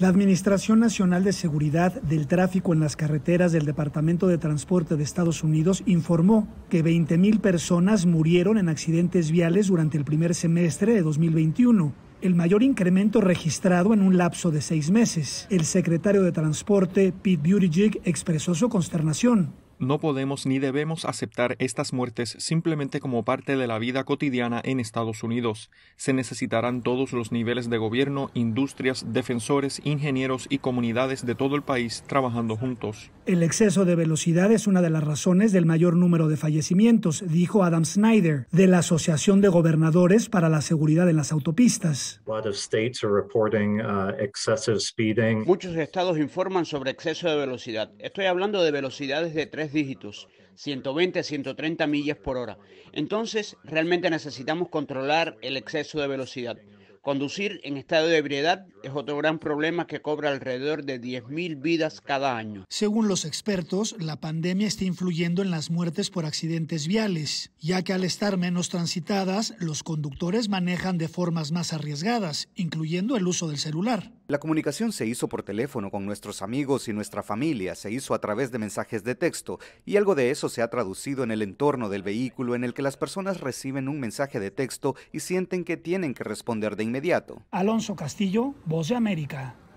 La Administración Nacional de Seguridad del Tráfico en las Carreteras del Departamento de Transporte de Estados Unidos informó que 20.000 personas murieron en accidentes viales durante el primer semestre de 2021, el mayor incremento registrado en un lapso de seis meses. El secretario de Transporte, Pete Buttigieg, expresó su consternación. No podemos ni debemos aceptar estas muertes simplemente como parte de la vida cotidiana en Estados Unidos. Se necesitarán todos los niveles de gobierno, industrias, defensores, ingenieros y comunidades de todo el país trabajando juntos. El exceso de velocidad es una de las razones del mayor número de fallecimientos, dijo Adam Snyder, de la Asociación de Gobernadores para la Seguridad en las Autopistas. Uh, Muchos estados informan sobre exceso de velocidad. Estoy hablando de velocidades de 3 dígitos, 120, 130 millas por hora. Entonces, realmente necesitamos controlar el exceso de velocidad. Conducir en estado de ebriedad es otro gran problema que cobra alrededor de 10.000 vidas cada año. Según los expertos, la pandemia está influyendo en las muertes por accidentes viales, ya que al estar menos transitadas, los conductores manejan de formas más arriesgadas, incluyendo el uso del celular. La comunicación se hizo por teléfono con nuestros amigos y nuestra familia, se hizo a través de mensajes de texto y algo de eso se ha traducido en el entorno del vehículo en el que las personas reciben un mensaje de texto y sienten que tienen que responder de inmediato. Alonso Castillo, Voz de América.